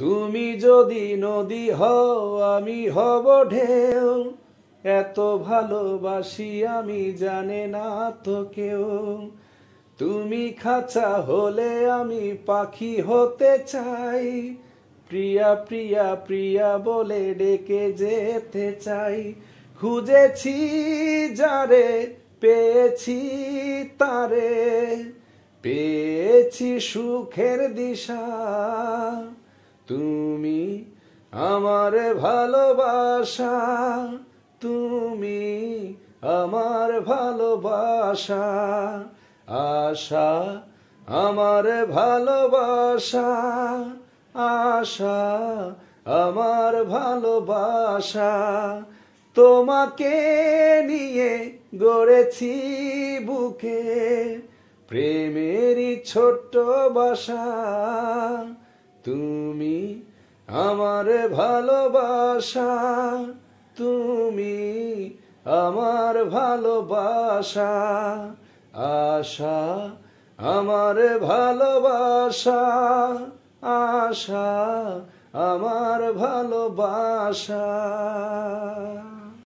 তুমি যদি নদী হও আমি হব ঢেউ এত ভালোবাসি আমি জানে না তো কেউ তুমি খাঁচা হলে আমি পাখি হতে চাই প্রিয়া প্রিয়া প্রিয়া বলে ডেকে যেতে চাই খুঁজেছি যারে পেয়েছি তারে পেয়েছি সুখের দিশা আমার ভালোবাসা তুমি আমার ভালোবাসা আশা আমার ভালোবাসা আশা আমার ভালোবাসা তোমাকে নিয়ে গড়েছি বুকে প্রেমেরই ছোট্ট বাসা তুমি আমার ভালোবাসা তুমি আমার ভালোবাসা আশা আমার ভালোবাসা আশা আমার ভালোবাসা